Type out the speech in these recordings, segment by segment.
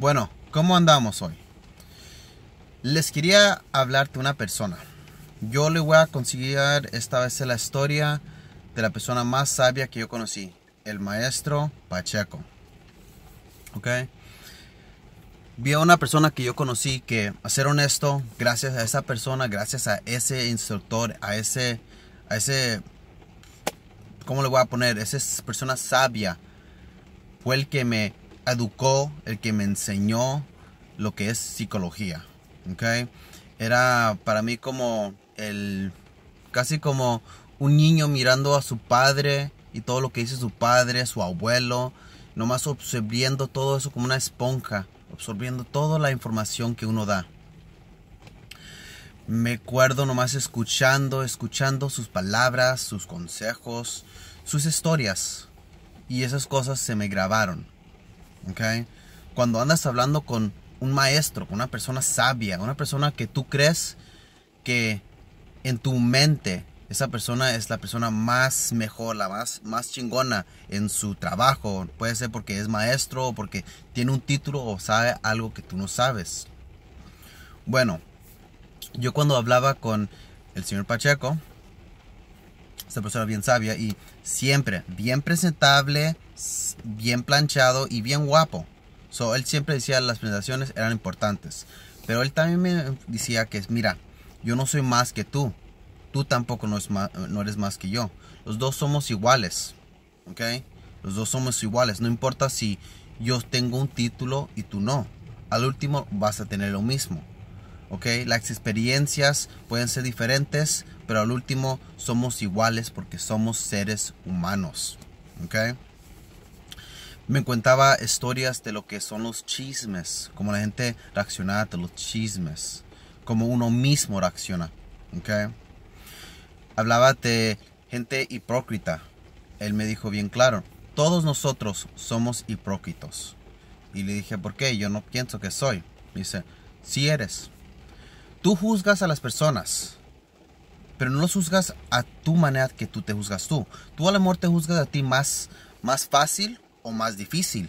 Bueno, ¿cómo andamos hoy? Les quería hablar de una persona. Yo le voy a conseguir esta vez la historia de la persona más sabia que yo conocí, el maestro Pacheco. ¿Ok? Vi a una persona que yo conocí que, a ser honesto, gracias a esa persona, gracias a ese instructor, a ese, a ese, ¿cómo le voy a poner? Esa persona sabia fue el que me educó, el que me enseñó lo que es psicología. ¿okay? Era para mí como el. casi como un niño mirando a su padre y todo lo que dice su padre, su abuelo, nomás absorbiendo todo eso como una esponja, absorbiendo toda la información que uno da. Me acuerdo nomás escuchando, escuchando sus palabras, sus consejos, sus historias. Y esas cosas se me grabaron. ¿okay? Cuando andas hablando con un maestro, con una persona sabia, una persona que tú crees que en tu mente esa persona es la persona más mejor, la más, más chingona en su trabajo. Puede ser porque es maestro o porque tiene un título o sabe algo que tú no sabes. Bueno, yo cuando hablaba con el señor Pacheco, persona bien sabia y siempre bien presentable, bien planchado y bien guapo. So, él siempre decía las presentaciones eran importantes. Pero él también me decía que, mira, yo no soy más que tú. Tú tampoco no, es más, no eres más que yo. Los dos somos iguales. ¿Ok? Los dos somos iguales. No importa si yo tengo un título y tú no. Al último vas a tener lo mismo. Las experiencias pueden ser diferentes, pero al último somos iguales porque somos seres humanos, Me contaba historias de lo que son los chismes, cómo la gente reacciona a los chismes, cómo uno mismo reacciona, Hablaba de gente hipócrita. Él me dijo bien claro, todos nosotros somos hipócritos. Y le dije, ¿por qué? Yo no pienso que soy. Me dice, si eres Tú juzgas a las personas, pero no los juzgas a tu manera que tú te juzgas tú. Tú al amor te juzgas a ti más, más fácil o más difícil.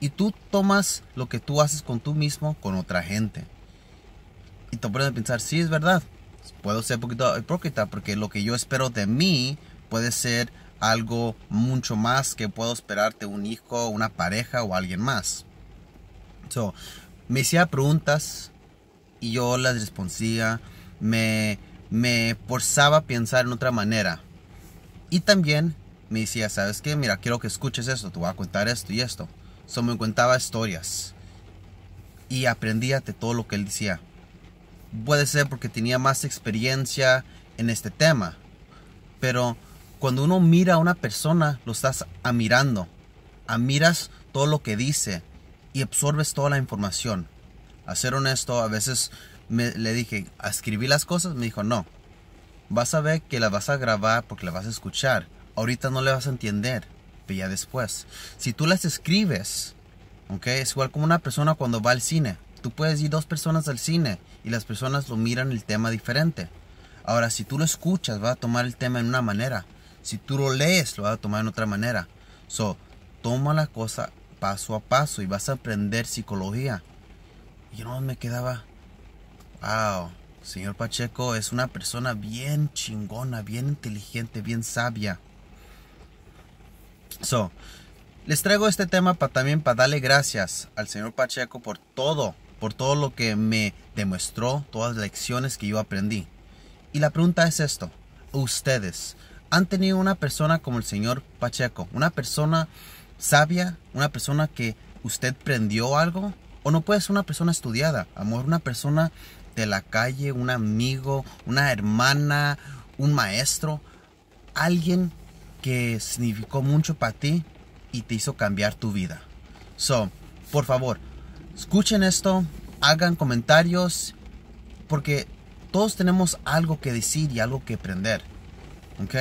Y tú tomas lo que tú haces con tú mismo, con otra gente. Y te puedes pensar, sí, es verdad. Puedo ser un poquito hipócrita porque lo que yo espero de mí puede ser algo mucho más que puedo esperarte un hijo, una pareja o alguien más. So, me hacía preguntas y yo las respondía, me, me forzaba a pensar en otra manera. Y también me decía, ¿sabes qué? Mira, quiero que escuches esto, te voy a contar esto y esto. So me contaba historias y aprendía de todo lo que él decía. Puede ser porque tenía más experiencia en este tema, pero cuando uno mira a una persona, lo estás admirando, admiras todo lo que dice y absorbes toda la información a ser honesto, a veces le dije, escribí las cosas, me dijo, no, vas a ver que las vas a grabar porque las vas a escuchar. Ahorita no le vas a entender, pero ya después. Si tú las escribes, ¿ok? Es igual como una persona cuando va al cine. Tú puedes ir dos personas al cine y las personas lo miran el tema diferente. Ahora, si tú lo escuchas, va a tomar el tema en una manera. Si tú lo lees, lo va a tomar en otra manera. So, toma la cosa paso a paso y vas a aprender psicología. Y yo no me quedaba. Wow, señor Pacheco es una persona bien chingona, bien inteligente, bien sabia. So, les traigo este tema para también para darle gracias al señor Pacheco por todo, por todo lo que me demostró, todas las lecciones que yo aprendí. Y la pregunta es esto, ustedes han tenido una persona como el señor Pacheco, una persona sabia, una persona que usted prendió algo, no puede ser una persona estudiada, amor, una persona de la calle, un amigo, una hermana, un maestro, alguien que significó mucho para ti y te hizo cambiar tu vida. So, por favor, escuchen esto, hagan comentarios, porque todos tenemos algo que decir y algo que aprender. ¿Ok?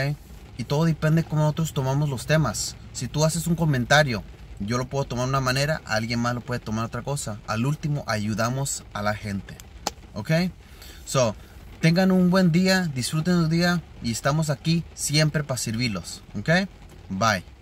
Y todo depende de cómo nosotros tomamos los temas. Si tú haces un comentario yo lo puedo tomar de una manera, alguien más lo puede tomar otra cosa. Al último, ayudamos a la gente. ¿Ok? So, tengan un buen día, disfruten su día y estamos aquí siempre para servirlos. ¿Ok? Bye.